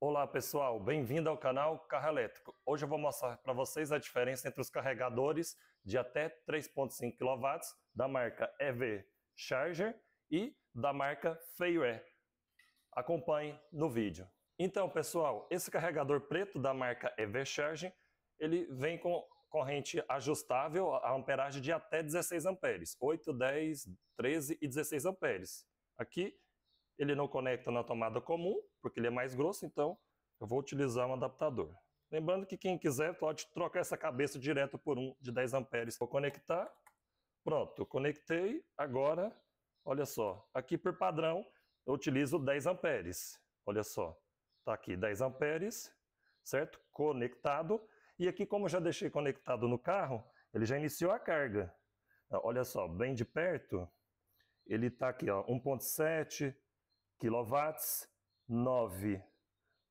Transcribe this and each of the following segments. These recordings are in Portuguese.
Olá pessoal, bem-vindo ao canal Carro Elétrico. Hoje eu vou mostrar para vocês a diferença entre os carregadores de até 3.5 kW da marca EV Charger e da marca Feiware. Acompanhe no vídeo. Então pessoal, esse carregador preto da marca EV Charger, ele vem com corrente ajustável a amperagem de até 16 amperes, 8, 10, 13 e 16 amperes. Aqui ele não conecta na tomada comum, porque ele é mais grosso, então eu vou utilizar um adaptador. Lembrando que quem quiser pode trocar essa cabeça direto por um de 10 amperes. Vou conectar. Pronto, conectei. Agora, olha só, aqui por padrão eu utilizo 10 amperes. Olha só, tá aqui 10 amperes, certo? Conectado. E aqui, como eu já deixei conectado no carro, ele já iniciou a carga. Olha só, bem de perto, ele está aqui, ó, 1.7, quilowatts, 9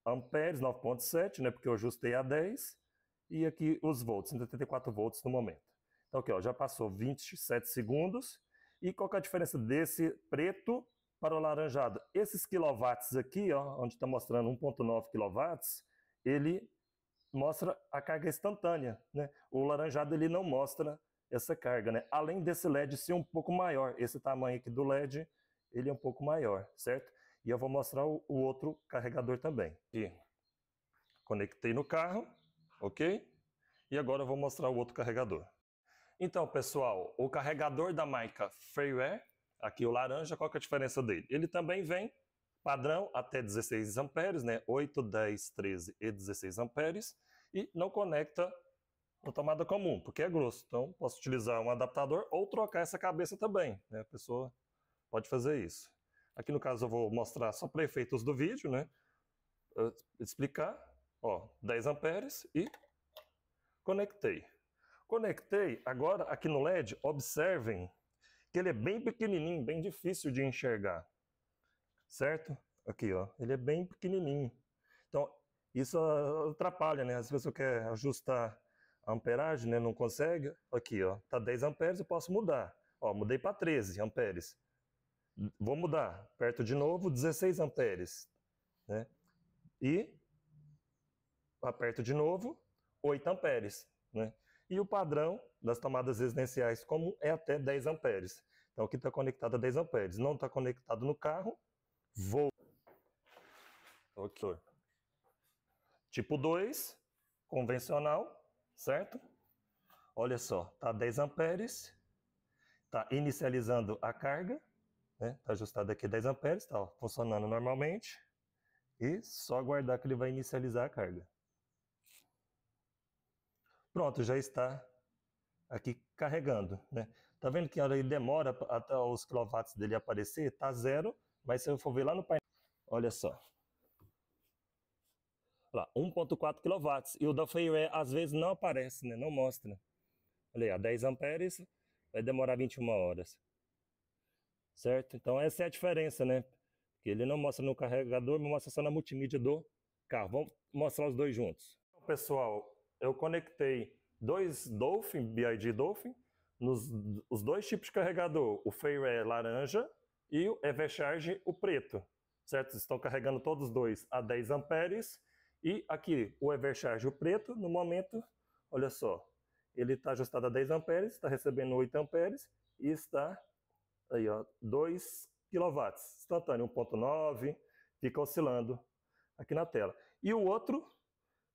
amperes, 9.7, né, porque eu ajustei a 10, e aqui os volts, 184 volts no momento. Então aqui, ó, já passou 27 segundos, e qual é a diferença desse preto para o laranjado? Esses quilowatts aqui, ó, onde está mostrando 1.9 quilowatts, ele mostra a carga instantânea, né? O laranjado ele não mostra essa carga, né? Além desse LED ser um pouco maior, esse tamanho aqui do LED ele é um pouco maior, certo? E eu vou mostrar o, o outro carregador também. Aqui, conectei no carro, ok? E agora eu vou mostrar o outro carregador. Então, pessoal, o carregador da marca Freeware, aqui o laranja, qual que é a diferença dele? Ele também vem padrão até 16 amperes, né? 8, 10, 13 e 16 amperes e não conecta na tomada comum, porque é grosso. Então, posso utilizar um adaptador ou trocar essa cabeça também, né? A pessoa pode fazer isso. Aqui no caso eu vou mostrar só para efeitos do vídeo, né? Explicar, ó, 10 amperes e conectei. Conectei, agora aqui no LED, observem que ele é bem pequenininho, bem difícil de enxergar, certo? Aqui, ó, ele é bem pequenininho. Então, isso ah, atrapalha, né? Às vezes eu quero ajustar a amperagem, né? Não consegue. Aqui, ó, tá 10 amperes, eu posso mudar. Ó, mudei para 13 amperes. Vou mudar, perto de novo, 16 amperes. Né? E aperto de novo, 8 amperes. Né? E o padrão das tomadas residenciais comum é até 10 amperes. Então aqui está conectado a 10 amperes. Não está conectado no carro, vou. Ok. Tipo 2, convencional, certo? Olha só, está 10 amperes, está inicializando a carga, né? Tá ajustado aqui 10 amperes, tá ó, funcionando normalmente. E só aguardar que ele vai inicializar a carga. Pronto, já está aqui carregando, né? Tá vendo que ele demora até os quilowatts dele aparecer? Tá zero, mas se eu for ver lá no painel, olha só. 1.4 kW. E o da Freeware às vezes não aparece, né? Não mostra. Olha aí, ó, 10 amperes, vai demorar 21 horas certo? Então essa é a diferença, né? Que ele não mostra no carregador, mas mostra só na multimídia do carro. Vamos mostrar os dois juntos. Então, pessoal, eu conectei dois Dolphin, BID Dolphin, nos os dois tipos de carregador, o Fairway é laranja e o é EverCharge o preto, certo? Estão carregando todos os dois a 10 amperes e aqui o EverCharge é o preto, no momento, olha só, ele está ajustado a 10 amperes, está recebendo 8 amperes e está aí ó, 2 kW, instantâneo 1.9, fica oscilando aqui na tela. E o outro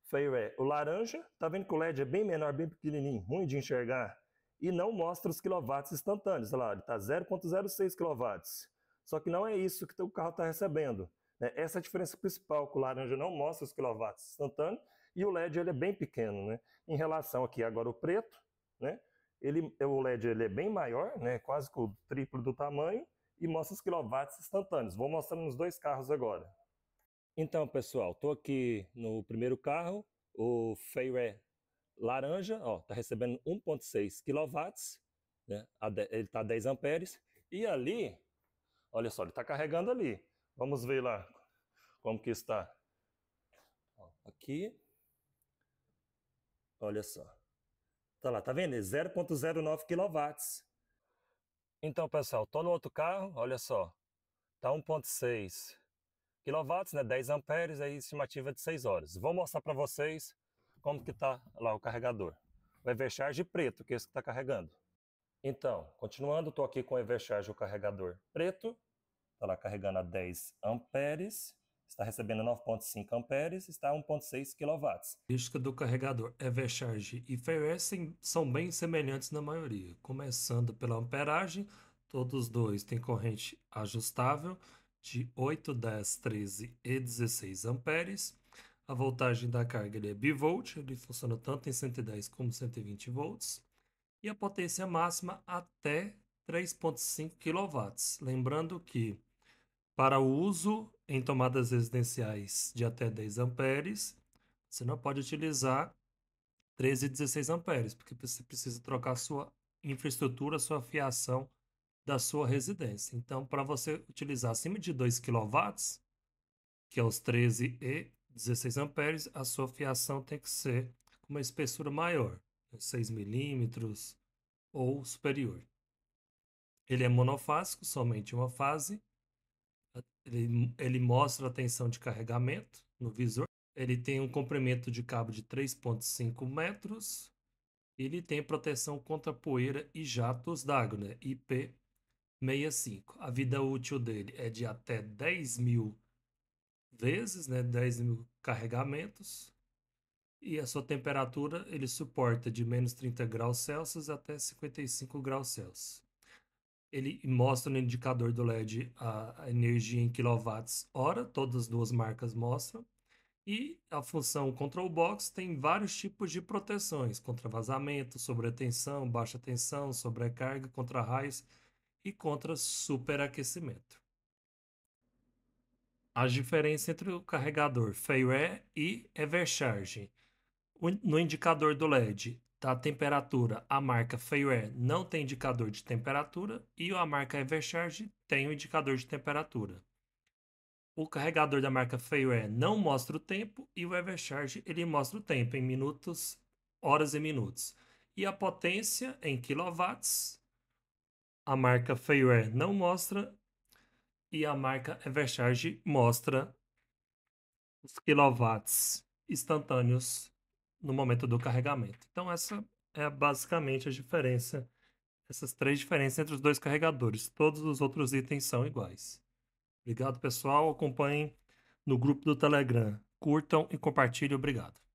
feio é o laranja, tá vendo que o LED é bem menor, bem pequenininho, ruim de enxergar, e não mostra os quilowatts instantâneos, olha lá, ele tá 0.06 kW. Só que não é isso que o carro está recebendo. Né? Essa é a diferença principal, que o laranja não mostra os quilowatts instantâneos, e o LED ele é bem pequeno, né? Em relação aqui agora o preto, né? Ele, o LED ele é bem maior, né, quase que o triplo do tamanho, e mostra os quilowatts instantâneos. Vou mostrar nos dois carros agora. Então, pessoal, estou aqui no primeiro carro, o Feirer laranja, ó, tá recebendo 1.6 kW, né? Ele tá 10 amperes e ali, olha só, ele tá carregando ali. Vamos ver lá como que está. Ó, aqui. Olha só. Tá lá, tá vendo? 0.09 é kW. Então, pessoal, tô no outro carro, olha só. Tá 1.6 kW, né? 10 amperes, aí estimativa de 6 horas. Vou mostrar para vocês como que tá lá o carregador. O EverCharge preto, que é esse que tá carregando. Então, continuando, tô aqui com o EverCharge, o carregador preto. Tá lá carregando a 10 amperes está recebendo 9,5 amperes, está a 1,6 kW. Característica do carregador EverCharge e Ferresen são bem semelhantes na maioria, começando pela amperagem, todos dois têm corrente ajustável de 8, 10, 13 e 16 amperes. A voltagem da carga ele é bivolt, ele funciona tanto em 110 como 120 volts. E a potência máxima até 3,5 kW. Lembrando que para o uso em tomadas residenciais de até 10 amperes, você não pode utilizar 13 e 16 amperes, porque você precisa trocar a sua infraestrutura, a sua fiação da sua residência. Então, para você utilizar acima de 2 kW, que é os 13 e 16 amperes, a sua fiação tem que ser com uma espessura maior, 6 milímetros ou superior. Ele é monofásico, somente uma fase, ele, ele mostra a tensão de carregamento no visor. Ele tem um comprimento de cabo de 3,5 metros. Ele tem proteção contra poeira e jatos d'água, né? IP65. A vida útil dele é de até 10 mil vezes, né? 10 mil carregamentos. E a sua temperatura ele suporta de menos 30 graus Celsius até 55 graus Celsius ele mostra no indicador do LED a energia em quilowatts-hora, todas as duas marcas mostram. E a função Control Box tem vários tipos de proteções, contra vazamento, sobretensão, baixa tensão, sobrecarga, contra raios e contra superaquecimento. As diferenças entre o carregador Feiware e Evercharge. No indicador do LED, Tá? a Temperatura, a marca Fairware não tem indicador de temperatura e a marca Evercharge tem o um indicador de temperatura. O carregador da marca Fairware não mostra o tempo e o Evercharge ele mostra o tempo em minutos, horas e minutos. E a potência em quilowatts, a marca Fairware não mostra e a marca Evercharge mostra os quilowatts instantâneos no momento do carregamento. Então, essa é basicamente a diferença, essas três diferenças entre os dois carregadores. Todos os outros itens são iguais. Obrigado, pessoal. Acompanhem no grupo do Telegram. Curtam e compartilhem. Obrigado.